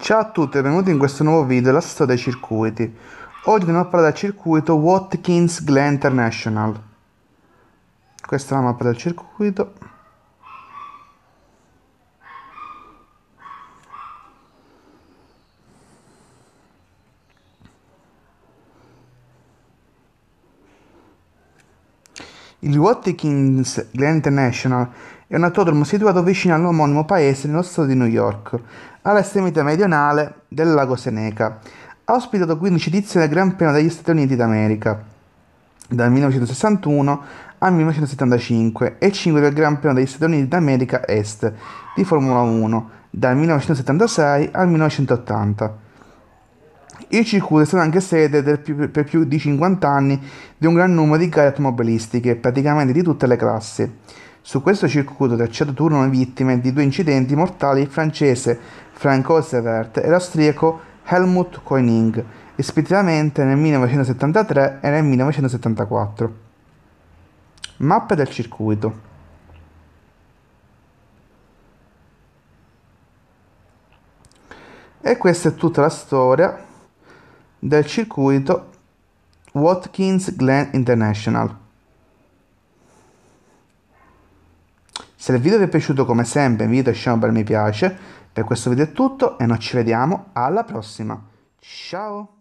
Ciao a tutti e benvenuti in questo nuovo video, della storia dei circuiti. Oggi andiamo a parlare del circuito Watkins Glen International. Questa è la mappa del circuito. Il Watkins Glen International è un autodromo situato vicino all'omonimo paese nello stato di New York, all'estremità meridionale del lago Seneca. Ha ospitato 15 edizioni del Gran Premio degli Stati Uniti d'America, dal 1961 al 1975, e 5 del Gran Premio degli Stati Uniti d'America Est di Formula 1, dal 1976 al 1980. Il circuito è stato anche sede del, per più di 50 anni di un gran numero di gare automobilistiche, praticamente di tutte le classi. Su questo circuito tracciato vittime di due incidenti mortali il francese Franco Severt e l'austriaco Helmut Koenig, rispettivamente nel 1973 e nel 1974. Mappe del circuito. E questa è tutta la storia del circuito Watkins Glen International. Se il video vi è piaciuto come sempre invito a lasciare un bel mi diciamo, piace, per questo video è tutto e noi ci vediamo alla prossima. Ciao!